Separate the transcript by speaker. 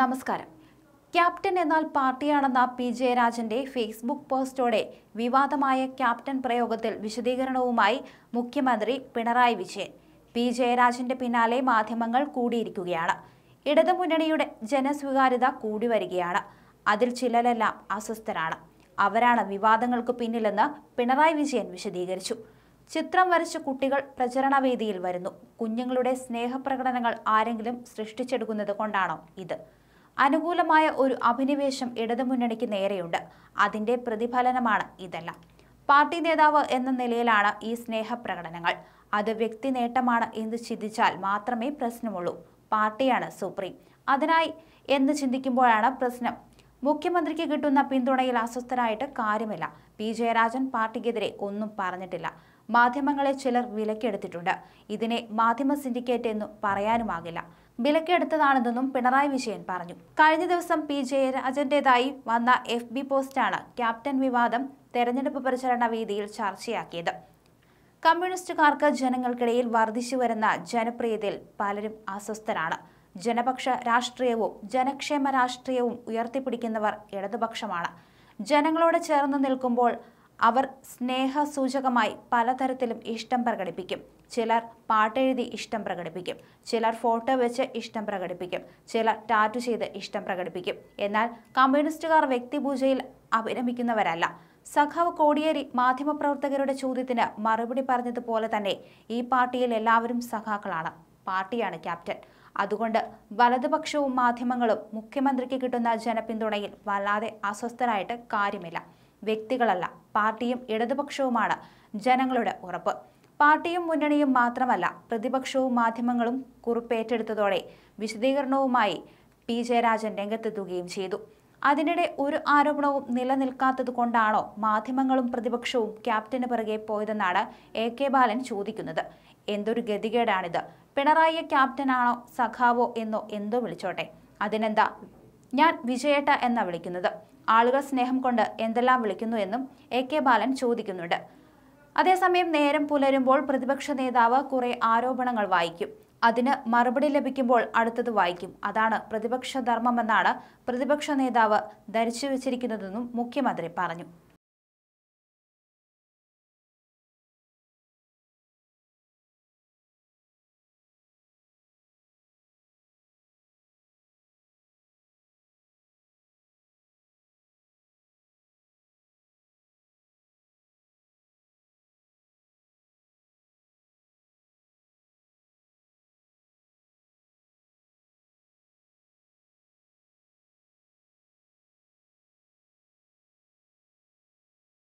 Speaker 1: നമസ്കാരം ക്യാപ്റ്റൻ എന്നാൽ പാർട്ടിയാണെന്ന പി ജയരാജന്റെ ഫേസ്ബുക്ക് പോസ്റ്റോടെ വിവാദമായ ക്യാപ്റ്റൻ പ്രയോഗത്തിൽ വിശദീകരണവുമായി മുഖ്യമന്ത്രി പിണറായി വിജയൻ പി ജയരാജന്റെ പിന്നാലെ മാധ്യമങ്ങൾ കൂടിയിരിക്കുകയാണ് ഇടതുമുന്നണിയുടെ ജനസ്വീകാര്യത കൂടി വരികയാണ് അതിൽ ചിലരെല്ലാം അസ്വസ്ഥരാണ് അവരാണ് വിവാദങ്ങൾക്ക് പിന്നിലെന്ന് പിണറായി വിജയൻ വിശദീകരിച്ചു ചിത്രം വരച്ച് കുട്ടികൾ പ്രചരണവേദിയിൽ വരുന്നു കുഞ്ഞുങ്ങളുടെ സ്നേഹപ്രകടനങ്ങൾ ആരെങ്കിലും സൃഷ്ടിച്ചെടുക്കുന്നത് കൊണ്ടാണോ ഇത് അനുകൂലമായ ഒരു അഭിനിവേശം ഇടതുമുന്നണിക്ക് നേരെയുണ്ട് അതിന്റെ പ്രതിഫലനമാണ് ഇതെല്ലാം പാർട്ടി നേതാവ് എന്ന നിലയിലാണ് ഈ സ്നേഹപ്രകടനങ്ങൾ അത് വ്യക്തി നേട്ടമാണ് എന്ന് ചിന്തിച്ചാൽ മാത്രമേ പ്രശ്നമുള്ളൂ പാർട്ടിയാണ് സുപ്രീം അതിനായി എന്ന് ചിന്തിക്കുമ്പോഴാണ് പ്രശ്നം മുഖ്യമന്ത്രിക്ക് കിട്ടുന്ന പിന്തുണയിൽ അസ്വസ്ഥരായിട്ട് കാര്യമില്ല പി ജയരാജൻ പാർട്ടിക്കെതിരെ ഒന്നും പറഞ്ഞിട്ടില്ല മാധ്യമങ്ങളെ ചിലർ വിലക്കെടുത്തിട്ടുണ്ട് ഇതിനെ മാധ്യമ സിൻഡിക്കേറ്റ് എന്നു പറയാനുമാകില്ല വിലക്കെടുത്തതാണെന്നും പിണറായി വിജയൻ പറഞ്ഞു കഴിഞ്ഞ ദിവസം പി ജയരാജന്റേതായി വന്ന എഫ് ബി പോസ്റ്റാണ് ക്യാപ്റ്റൻ വിവാദം തെരഞ്ഞെടുപ്പ് പ്രചരണ വേദിയിൽ ചർച്ചയാക്കിയത് കമ്മ്യൂണിസ്റ്റുകാർക്ക് ജനങ്ങൾക്കിടയിൽ വരുന്ന ജനപ്രിയതയിൽ പലരും അസ്വസ്ഥരാണ് ജനപക്ഷ രാഷ്ട്രീയവും ജനക്ഷേമ രാഷ്ട്രീയവും ഉയർത്തിപ്പിടിക്കുന്നവർ ഇടതുപക്ഷമാണ് ജനങ്ങളോട് ചേർന്ന് നിൽക്കുമ്പോൾ അവർ സ്നേഹസൂചകമായി പലതരത്തിലും ഇഷ്ടം പ്രകടിപ്പിക്കും ചിലർ പാട്ടെഴുതി ഇഷ്ടം പ്രകടിപ്പിക്കും ചിലർ ഫോട്ടോ വെച്ച് ഇഷ്ടം പ്രകടിപ്പിക്കും ചിലർ ടാറ്റു ചെയ്ത് ഇഷ്ടം പ്രകടിപ്പിക്കും എന്നാൽ കമ്മ്യൂണിസ്റ്റുകാർ വ്യക്തിപൂജയിൽ അഭിരമിക്കുന്നവരല്ല സഖാവ് കോടിയേരി മാധ്യമപ്രവർത്തകരുടെ ചോദ്യത്തിന് മറുപടി പറഞ്ഞതുപോലെ തന്നെ ഈ പാർട്ടിയിൽ എല്ലാവരും സഖാക്കളാണ് പാർട്ടിയാണ് ക്യാപ്റ്റൻ അതുകൊണ്ട് വലതുപക്ഷവും മാധ്യമങ്ങളും മുഖ്യമന്ത്രിക്ക് കിട്ടുന്ന ജനപിന്തുണയിൽ വല്ലാതെ അസ്വസ്ഥരായിട്ട് കാര്യമില്ല വ്യക്തികളല്ല പാർട്ടിയും ഇടതുപക്ഷവുമാണ് ജനങ്ങളുടെ ഉറപ്പ് പാർട്ടിയും മുന്നണിയും മാത്രമല്ല പ്രതിപക്ഷവും മാധ്യമങ്ങളും കുറിപ്പേറ്റെടുത്തതോടെ വിശദീകരണവുമായി പി ജയരാജൻ രംഗത്തെത്തുകയും ചെയ്തു അതിനിടെ ഒരു ആരോപണവും നിലനിൽക്കാത്തത് കൊണ്ടാണോ മാധ്യമങ്ങളും പ്രതിപക്ഷവും ക്യാപ്റ്റന് പിറകെ പോയതെന്നാണ് എ കെ ബാലൻ ചോദിക്കുന്നത് എന്തൊരു ഗതികേടാണിത് പിണറായി ക്യാപ്റ്റനാണോ സഖാവോ എന്നോ എന്തോ വിളിച്ചോട്ടെ അതിനെന്താ ഞാൻ വിജയേട്ട എന്നാണ് വിളിക്കുന്നത് ആളുകൾ സ്നേഹം കൊണ്ട് എന്തെല്ലാം വിളിക്കുന്നു എന്നും എ കെ ബാലൻ ചോദിക്കുന്നുണ്ട് അതേസമയം നേരം പുലരുമ്പോൾ പ്രതിപക്ഷ നേതാവ് കുറെ ആരോപണങ്ങൾ വായിക്കും അതിന് മറുപടി ലഭിക്കുമ്പോൾ അടുത്തത് വായിക്കും അതാണ് പ്രതിപക്ഷ ധർമ്മമെന്നാണ് പ്രതിപക്ഷ നേതാവ് ധരിച്ചു വച്ചിരിക്കുന്നതെന്നും മുഖ്യമന്ത്രി പറഞ്ഞു